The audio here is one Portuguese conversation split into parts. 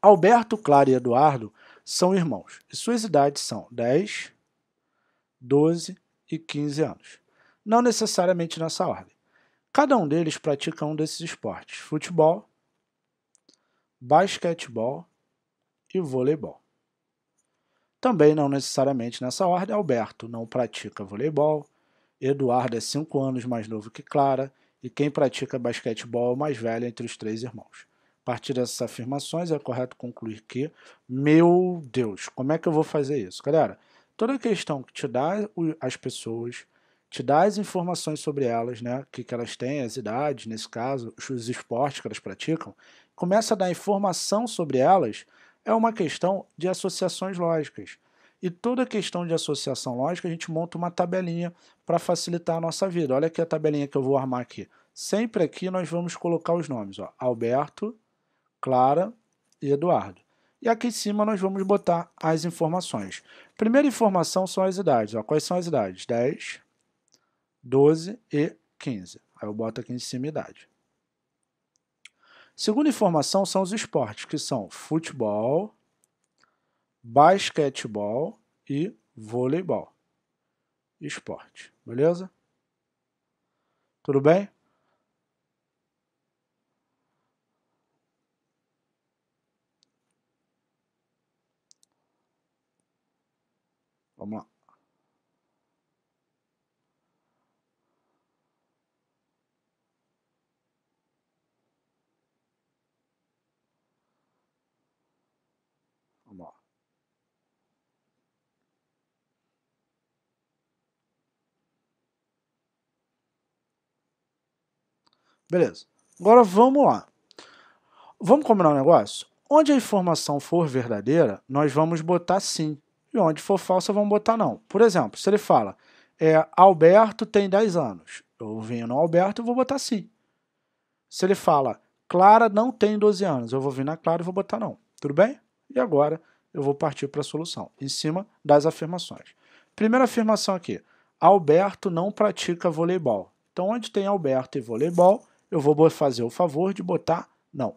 Alberto, Clara e Eduardo são irmãos e suas idades são 10, 12 e 15 anos. Não necessariamente nessa ordem. Cada um deles pratica um desses esportes: futebol, basquetebol e voleibol. Também não necessariamente nessa ordem, Alberto não pratica voleibol, Eduardo é 5 anos mais novo que Clara e quem pratica basquetebol é o mais velho entre os três irmãos. A partir dessas afirmações, é correto concluir que, meu Deus, como é que eu vou fazer isso? Galera, toda questão que te dá as pessoas, te dá as informações sobre elas, né? O que, que elas têm, as idades, nesse caso, os esportes que elas praticam, começa a dar informação sobre elas, é uma questão de associações lógicas. E toda questão de associação lógica, a gente monta uma tabelinha para facilitar a nossa vida. Olha aqui a tabelinha que eu vou armar aqui. Sempre aqui nós vamos colocar os nomes, ó. Alberto, Clara e Eduardo. E aqui em cima nós vamos botar as informações. Primeira informação são as idades. Ó. Quais são as idades? 10, 12 e 15. Aí eu boto aqui em cima idade. Segunda informação são os esportes, que são futebol, basquetebol e voleibol. Esporte, beleza? Tudo bem? Vamos lá. Vamos lá. Beleza. Agora vamos lá. Vamos combinar um negócio? Onde a informação for verdadeira, nós vamos botar sim e onde for falsa vão botar não. Por exemplo, se ele fala, é, Alberto tem 10 anos, eu vim no Alberto e vou botar sim. Se ele fala, Clara não tem 12 anos, eu vou vir na Clara e vou botar não. Tudo bem? E agora eu vou partir para a solução, em cima das afirmações. Primeira afirmação aqui, Alberto não pratica voleibol. Então, onde tem Alberto e voleibol, eu vou fazer o favor de botar não.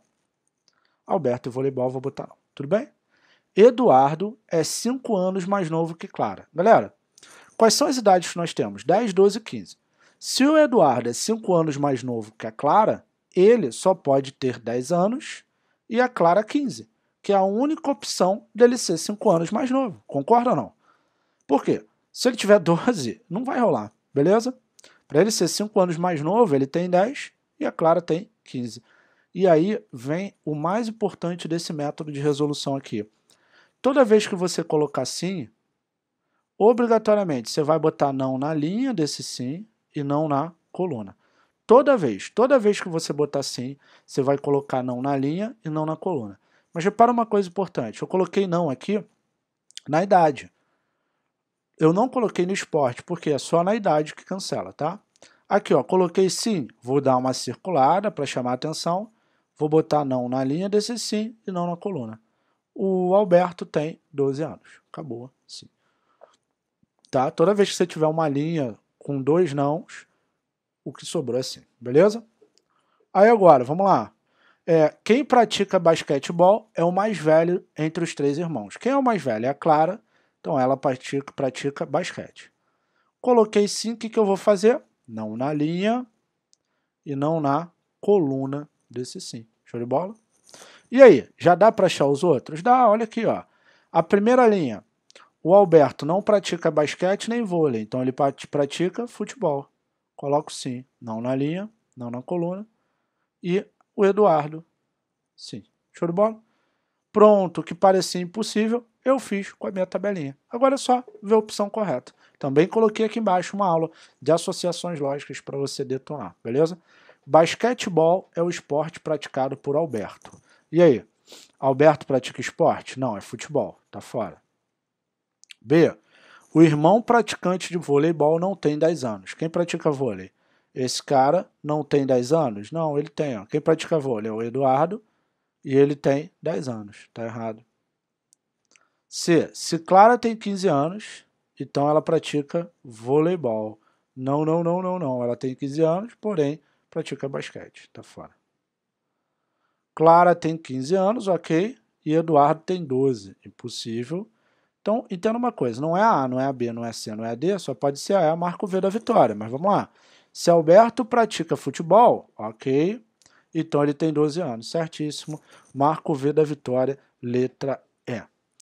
Alberto e voleibol, vou botar não. Tudo bem? Eduardo é 5 anos mais novo que Clara. Galera, quais são as idades que nós temos? 10, 12 e 15. Se o Eduardo é 5 anos mais novo que a Clara, ele só pode ter 10 anos e a Clara 15, que é a única opção dele ser 5 anos mais novo. Concorda ou não? Por quê? Se ele tiver 12, não vai rolar, beleza? Para ele ser 5 anos mais novo, ele tem 10 e a Clara tem 15. E aí vem o mais importante desse método de resolução aqui toda vez que você colocar sim, obrigatoriamente você vai botar não na linha desse sim e não na coluna. Toda vez, toda vez que você botar sim, você vai colocar não na linha e não na coluna. Mas repara uma coisa importante, eu coloquei não aqui na idade. Eu não coloquei no esporte, porque é só na idade que cancela, tá? Aqui, ó, coloquei sim, vou dar uma circulada para chamar atenção, vou botar não na linha desse sim e não na coluna. O Alberto tem 12 anos. Acabou, sim. Tá? Toda vez que você tiver uma linha com dois nãos, o que sobrou é sim, beleza? Aí agora, vamos lá. É, quem pratica basquetebol é o mais velho entre os três irmãos. Quem é o mais velho? É a Clara, então ela pratica, pratica basquete. Coloquei sim, o que, que eu vou fazer? Não na linha e não na coluna desse sim. Show de bola? E aí, já dá para achar os outros? Dá, olha aqui, ó. A primeira linha, o Alberto não pratica basquete nem vôlei, então ele pratica futebol. Coloco sim, não na linha, não na coluna. E o Eduardo, sim. Show de bola? Pronto, que parecia impossível, eu fiz com a minha tabelinha. Agora é só ver a opção correta. Também coloquei aqui embaixo uma aula de associações lógicas para você detonar, beleza? Basquetebol é o esporte praticado por Alberto. E aí? Alberto pratica esporte? Não, é futebol, tá fora. B. O irmão praticante de voleibol não tem 10 anos. Quem pratica vôlei? Esse cara não tem 10 anos? Não, ele tem. Ó. Quem pratica vôlei é o Eduardo e ele tem 10 anos. Tá errado. C. Se Clara tem 15 anos, então ela pratica voleibol. Não, não, não, não, não. Ela tem 15 anos, porém pratica basquete. Tá fora. Clara tem 15 anos, ok, e Eduardo tem 12. Impossível. Então, entenda uma coisa: não é a não é a B, não é C, não é a D, só pode ser a É marca o V da vitória. Mas vamos lá. Se Alberto pratica futebol, ok, então ele tem 12 anos, certíssimo. Marco V da vitória, letra